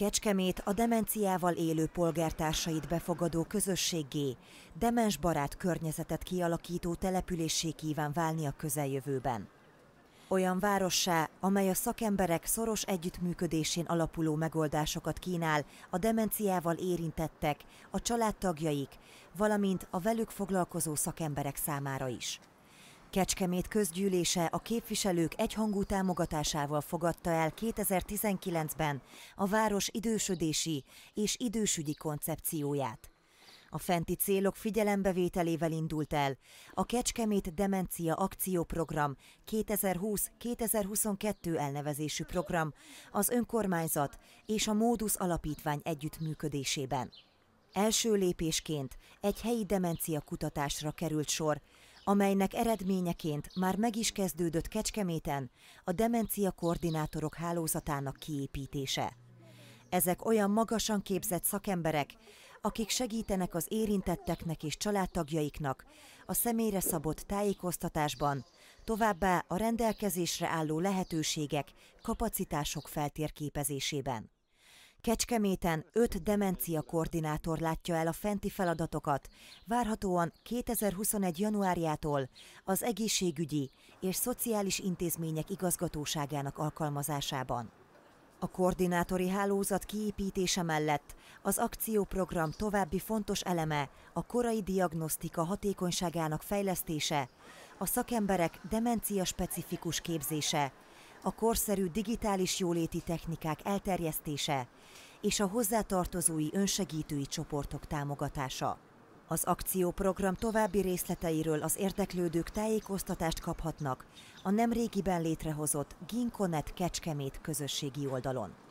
Kecskemét a demenciával élő polgártársait befogadó közösségé, barát környezetet kialakító településé kíván válni a közeljövőben. Olyan várossá, amely a szakemberek szoros együttműködésén alapuló megoldásokat kínál a demenciával érintettek, a családtagjaik, valamint a velük foglalkozó szakemberek számára is. Kecskemét közgyűlése a képviselők egyhangú támogatásával fogadta el 2019-ben a város idősödési és idősügyi koncepcióját. A fenti célok figyelembevételével indult el a Kecskemét Demencia Akcióprogram 2020-2022 elnevezésű program az önkormányzat és a Módusz Alapítvány együttműködésében. Első lépésként egy helyi demencia kutatásra került sor, amelynek eredményeként már meg is kezdődött Kecskeméten a demencia koordinátorok hálózatának kiépítése. Ezek olyan magasan képzett szakemberek, akik segítenek az érintetteknek és családtagjaiknak a személyre szabott tájékoztatásban, továbbá a rendelkezésre álló lehetőségek, kapacitások feltérképezésében. Kecskeméten öt demencia koordinátor látja el a fenti feladatokat, várhatóan 2021. januárjától az egészségügyi és szociális intézmények igazgatóságának alkalmazásában. A koordinátori hálózat kiépítése mellett az akcióprogram további fontos eleme a korai diagnosztika hatékonyságának fejlesztése, a szakemberek demencia specifikus képzése, a korszerű digitális jóléti technikák elterjesztése és a hozzátartozói önsegítői csoportok támogatása. Az akcióprogram további részleteiről az érdeklődők tájékoztatást kaphatnak a nemrégiben létrehozott Ginkonet Kecskemét közösségi oldalon.